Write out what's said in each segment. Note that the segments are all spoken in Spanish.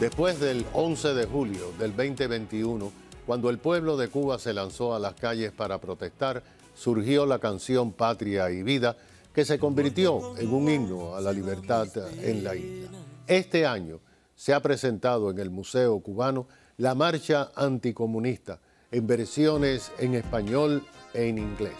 Después del 11 de julio del 2021, cuando el pueblo de Cuba se lanzó a las calles para protestar, surgió la canción Patria y Vida, que se convirtió en un himno a la libertad en la isla. Este año se ha presentado en el Museo Cubano la marcha anticomunista en versiones en español e en inglés.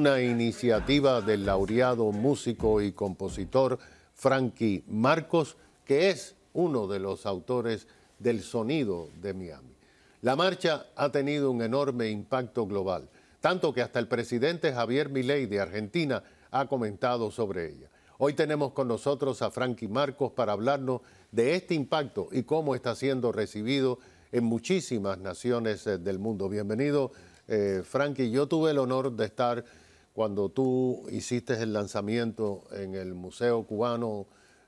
una iniciativa del laureado músico y compositor Frankie Marcos, que es uno de los autores del sonido de Miami. La marcha ha tenido un enorme impacto global, tanto que hasta el presidente Javier Milei de Argentina ha comentado sobre ella. Hoy tenemos con nosotros a Frankie Marcos para hablarnos de este impacto y cómo está siendo recibido en muchísimas naciones eh, del mundo. Bienvenido, eh, Frankie. Yo tuve el honor de estar cuando tú hiciste el lanzamiento en el Museo Cubano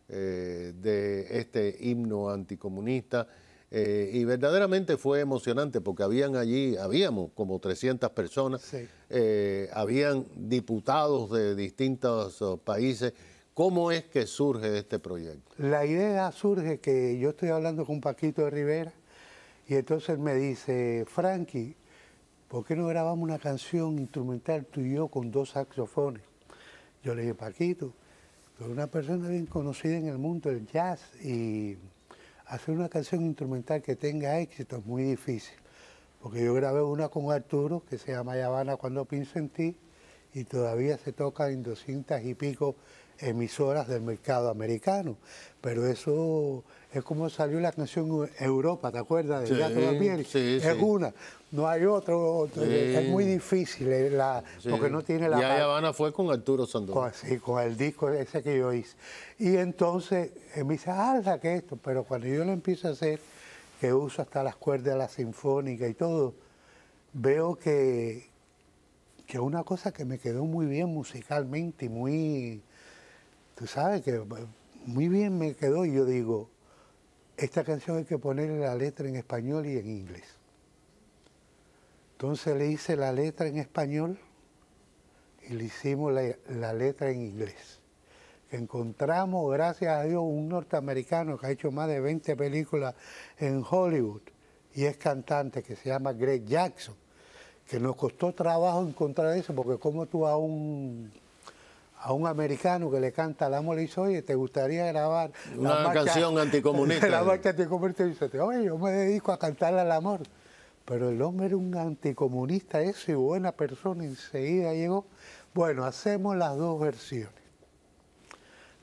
eh, de este himno anticomunista. Eh, y verdaderamente fue emocionante porque habían allí, habíamos como 300 personas, eh, habían diputados de distintos oh, países. ¿Cómo es que surge este proyecto? La idea surge que yo estoy hablando con Paquito de Rivera y entonces me dice, Frankie, ¿por qué no grabamos una canción instrumental tú y yo con dos saxofones? Yo le dije, Paquito, una persona bien conocida en el mundo del jazz y hacer una canción instrumental que tenga éxito es muy difícil. Porque yo grabé una con Arturo que se llama Yavana cuando pienso en ti y todavía se toca en 200 y pico emisoras del mercado americano. Pero eso es como salió la canción Europa, ¿te acuerdas? es una, no hay otro. Es muy difícil, eh, la, porque no tiene la. Y Habana fue con Arturo Sandoval. sí, con el disco ese que yo hice. Y entonces eh, me dice, alza ah, que esto. Pero cuando yo lo empiezo a hacer, que uso hasta las cuerdas, de la sinfónica y todo, veo que, que una cosa que me quedó muy bien musicalmente y muy, tú sabes, que muy bien me quedó y yo digo, esta canción hay que ponerle la letra en español y en inglés. Entonces le hice la letra en español y le hicimos la, la letra en inglés. Encontramos, gracias a Dios, un norteamericano que ha hecho más de 20 películas en Hollywood y es cantante que se llama Greg Jackson que nos costó trabajo encontrar eso, porque como tú a un a un americano que le canta amor le y oye, ¿te gustaría grabar una canción anticomunista? La te anticomunista y dice, oye, yo me dedico a cantarle al amor. Pero el hombre era un anticomunista ese buena persona, enseguida llegó. Bueno, hacemos las dos versiones.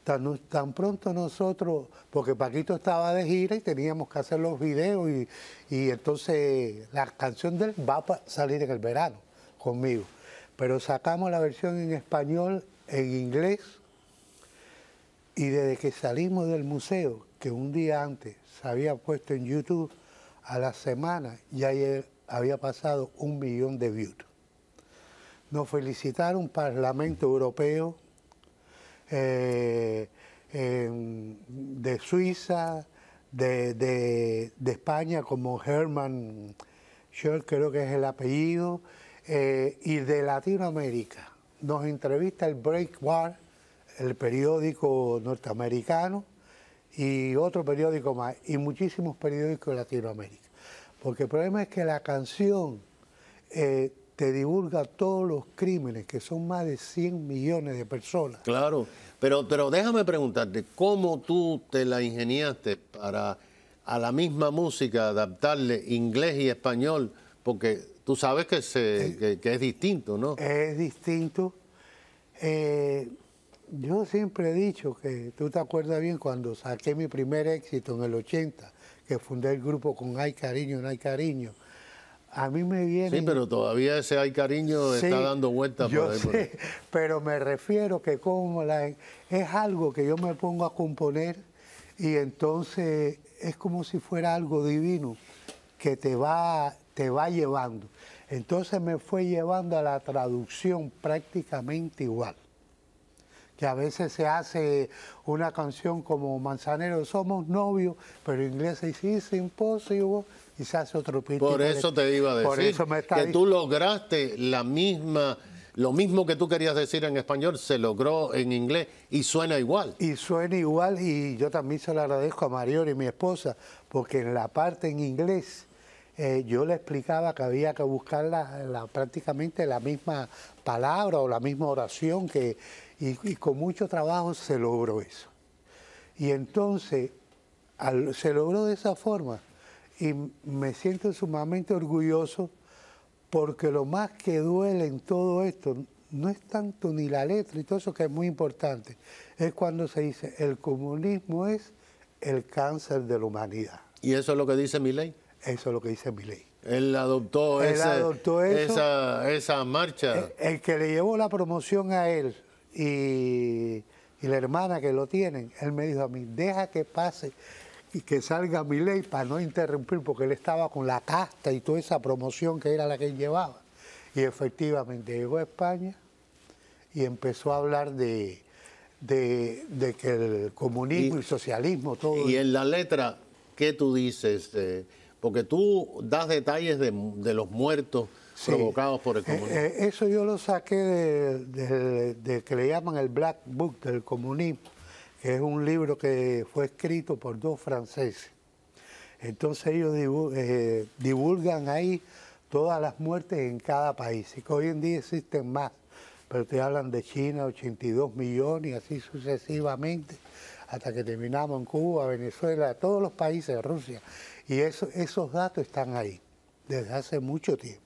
Tan, pronto nosotros, porque Paquito estaba de gira y teníamos que hacer los videos y, entonces la canción de él va a salir en el verano conmigo. Pero sacamos la versión en español, en inglés, y desde que salimos del museo, que un día antes se había puesto en YouTube, a la semana ya había pasado un millón de views. Nos felicitaron Parlamento Europeo, eh, de Suiza, de, España, como Herman yo creo que es el apellido, eh, y de Latinoamérica. Nos entrevista el War el periódico norteamericano, y otro periódico más, y muchísimos periódicos de Latinoamérica. Porque el problema es que la canción eh, te divulga todos los crímenes, que son más de 100 millones de personas. Claro. Pero, pero déjame preguntarte, ¿cómo tú te la ingeniaste para a la misma música adaptarle inglés y español? Porque tú sabes que, se, eh. es distinto, ¿no? Es distinto. Eh, yo siempre he dicho que tú te acuerdas bien cuando saqué mi primer éxito en el 80, que fundé el grupo con Hay Cariño, No Hay Cariño a mí me viene... Sí, pero todavía ese hay cariño está dando vueltas por Sé, pero me refiero que como la, es algo que yo me pongo a componer y entonces es como si fuera algo divino que te va, te va llevando. Entonces me fue llevando a la traducción prácticamente igual. Que a veces se hace una canción como Manzanero, somos novios, pero en inglés se dice, y impossible, quizás otro Por eso te iba a decir que tú lograste la misma, lo mismo que tú querías decir en español, se logró en inglés y suena igual. Y suena igual y yo también se lo agradezco a Mario y mi esposa, porque en la parte en inglés... Eh, yo le explicaba que había que buscar la, prácticamente la misma palabra o la misma oración que, y, con mucho trabajo se logró eso. Y entonces se logró de esa forma y me siento sumamente orgulloso porque lo más que duele en todo esto no es tanto ni la letra y todo eso que es muy importante, es cuando se dice el comunismo es el cáncer de la humanidad. ¿Y eso es lo que dice mi ley? Eso es lo que dice mi ley. Él adoptó, esa, marcha. El, que le llevó la promoción a él y, y la hermana que lo tienen, él me dijo a mí, deja que pase y que salga mi ley para no interrumpir, porque él estaba con la casta y toda esa promoción que era la que él llevaba. Y efectivamente llegó a España y empezó a hablar de, de, que el comunismo y, socialismo, todo. Y en la letra, ¿qué tú dices? Eh? porque tú das detalles de, los muertos provocados por el eh, comunismo. Eh, eso yo lo saqué de, de que le llaman el Black Book del comunismo que es un libro que fue escrito por dos franceses. Entonces ellos eh, divulgan ahí todas las muertes en cada país, y que hoy en día existen más, pero te hablan de China, 82 millones, y así sucesivamente, hasta que terminamos en Cuba, Venezuela, todos los países, Rusia, y esos datos están ahí desde hace mucho tiempo.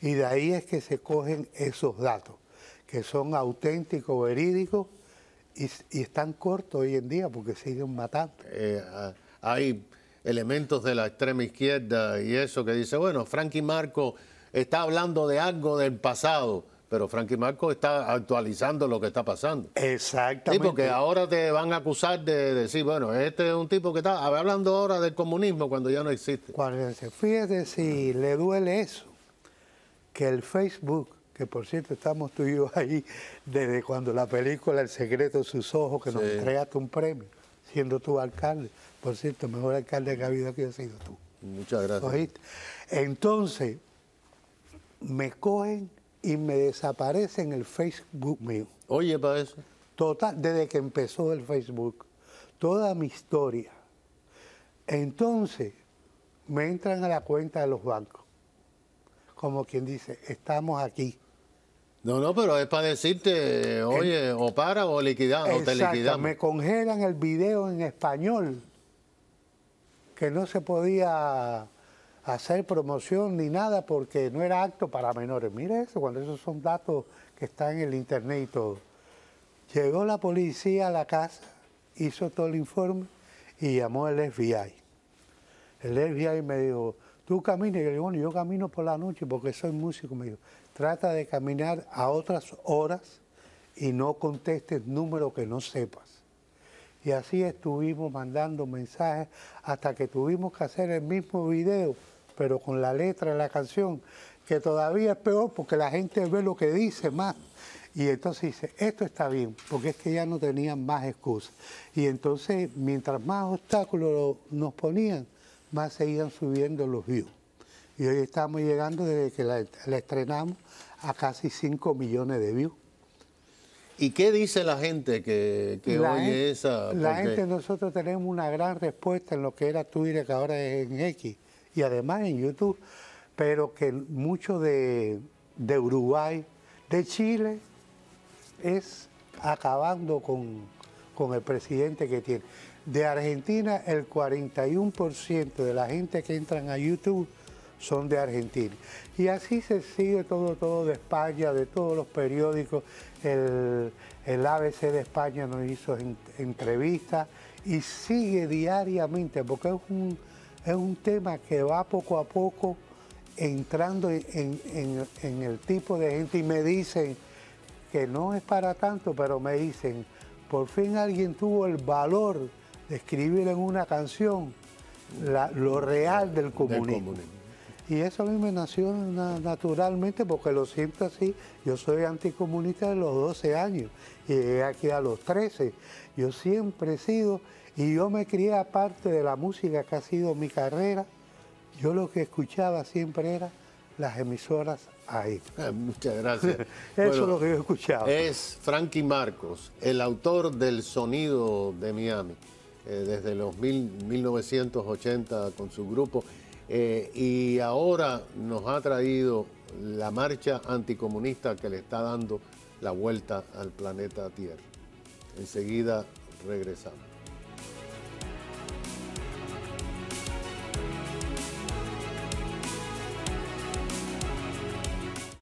Y de ahí es que se cogen esos datos, que son auténticos, verídicos, y, están es tan hoy en día porque siguen matando. Eh, hay elementos de la extrema izquierda y eso que dice, bueno, Frankie Marco está hablando de algo del pasado, pero Frankie Marco está actualizando lo que está pasando. Exactamente. porque ahora te van a acusar de decir, bueno, este es un tipo que está hablando ahora del comunismo cuando ya no existe. Cuando se Fíjate si le duele eso, que el Facebook que por cierto estamos tú y ahí desde cuando la película El secreto de sus ojos, que nos creaste un premio, siendo tú alcalde. Por cierto, mejor alcalde que ha habido que ha sido tú. Muchas gracias. Entonces, me cogen y me desaparecen el Facebook mío. Oye, para eso. Total, desde que empezó el Facebook. Toda mi historia. Entonces, me entran a la cuenta de los bancos. Como quien dice, estamos aquí no, no, pero es para decirte, oye, o para o liquidado o te liquidamos. Me congelan el video en español, que no se podía hacer promoción ni nada porque no era acto para menores. Mire eso, cuando esos son datos que están en el internet y todo. Llegó la policía a la casa, hizo todo el informe y llamó al FBI. El FBI me dijo, tú caminas. Y yo bueno, yo camino por la noche porque soy músico. Me trata de caminar a otras horas y no contestes números que no sepas. Y así estuvimos mandando mensajes hasta que tuvimos que hacer el mismo video, pero con la letra de la canción, que todavía es peor porque la gente ve lo que dice más. Y entonces dice, esto está bien, porque es que ya no tenían más excusas. Y entonces, mientras más obstáculos nos ponían, más seguían subiendo los views. Y hoy estamos llegando, desde que la, estrenamos, a casi 5 millones de views. ¿Y qué dice la gente que, que la oye esa? La gente, nosotros tenemos una gran respuesta en lo que era Twitter, que ahora es en X, y además en YouTube, pero que mucho de, Uruguay, de Chile, es acabando con, con el presidente que tiene. De Argentina, el 41% de la gente que entran a YouTube son de Argentina. Y así se sigue todo, todo de España, de todos los periódicos. El, ABC de España nos hizo entrevistas y sigue diariamente, porque es un, es un tema que va poco a poco entrando en, en el tipo de gente y me dicen que no es para tanto, pero me dicen, por fin alguien tuvo el valor escribir en una canción lo real del comunismo. Y eso a mí me nació naturalmente porque lo siento así. Yo soy anticomunista de los 12 años y llegué aquí a los 13. Yo siempre he sido, y yo me crié aparte de la música que ha sido mi carrera, yo lo que escuchaba siempre era las emisoras ahí. Muchas gracias. Eso es lo que yo escuchaba. Es Frankie Marcos, el autor del sonido de Miami. Eh, desde los 1980 con su grupo. Eh, y ahora nos ha traído la marcha anticomunista que le está dando la vuelta al planeta Tierra. Enseguida regresamos.